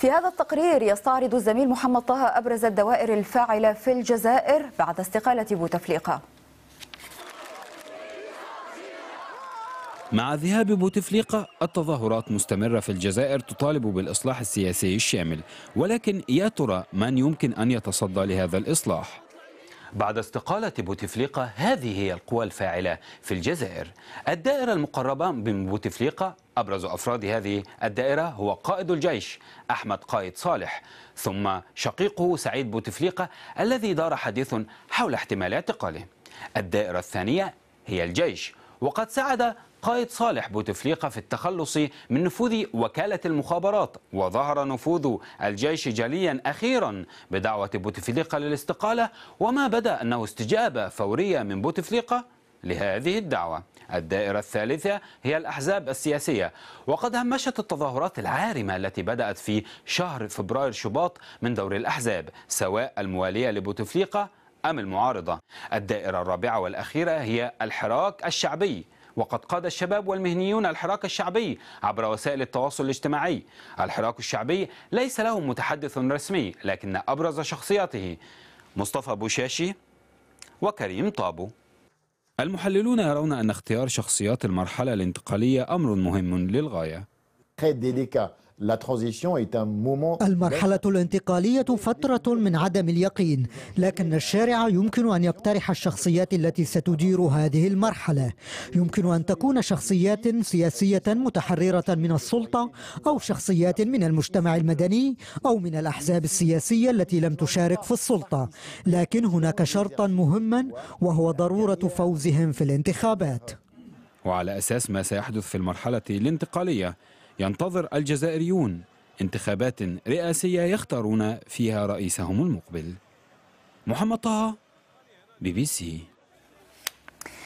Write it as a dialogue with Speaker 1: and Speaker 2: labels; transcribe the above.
Speaker 1: في هذا التقرير يستعرض الزميل محمد طه أبرز الدوائر الفاعلة في الجزائر بعد استقالة بوتفليقة
Speaker 2: مع ذهاب بوتفليقة التظاهرات مستمرة في الجزائر تطالب بالإصلاح السياسي الشامل ولكن يا ترى من يمكن أن يتصدى لهذا الإصلاح؟ بعد استقالة بوتفليقة هذه هي القوى الفاعلة في الجزائر الدائرة المقربة من بوتفليقة أبرز أفراد هذه الدائرة هو قائد الجيش أحمد قائد صالح ثم شقيقه سعيد بوتفليقة الذي دار حديث حول احتمال اعتقاله الدائرة الثانية هي الجيش وقد ساعد قائد صالح بوتفليقة في التخلص من نفوذ وكالة المخابرات وظهر نفوذ الجيش جليا أخيرا بدعوة بوتفليقة للاستقالة وما بدأ أنه استجابة فورية من بوتفليقة لهذه الدعوة الدائرة الثالثة هي الأحزاب السياسية وقد همشت التظاهرات العارمة التي بدأت في شهر فبراير شباط من دور الأحزاب سواء الموالية لبوتفليقة أم المعارضة الدائرة الرابعة والأخيرة هي الحراك الشعبي وقد قاد الشباب والمهنيون الحراك الشعبي عبر وسائل التواصل الاجتماعي الحراك الشعبي ليس له متحدث رسمي لكن أبرز شخصياته مصطفى بوشاشي وكريم طابو المحللون يرون أن اختيار شخصيات المرحلة الانتقالية أمر مهم للغاية très délicat.
Speaker 1: المرحلة الانتقالية فترة من عدم اليقين لكن الشارع يمكن أن يقترح الشخصيات التي ستدير هذه المرحلة يمكن أن تكون شخصيات سياسية متحررة من السلطة أو شخصيات من المجتمع المدني أو من الأحزاب السياسية التي لم تشارك في السلطة لكن هناك شرطا مهما وهو ضرورة فوزهم في الانتخابات
Speaker 2: وعلى أساس ما سيحدث في المرحلة الانتقالية ينتظر الجزائريون انتخابات رئاسية يختارون فيها رئيسهم المقبل محمد طه بي بي سي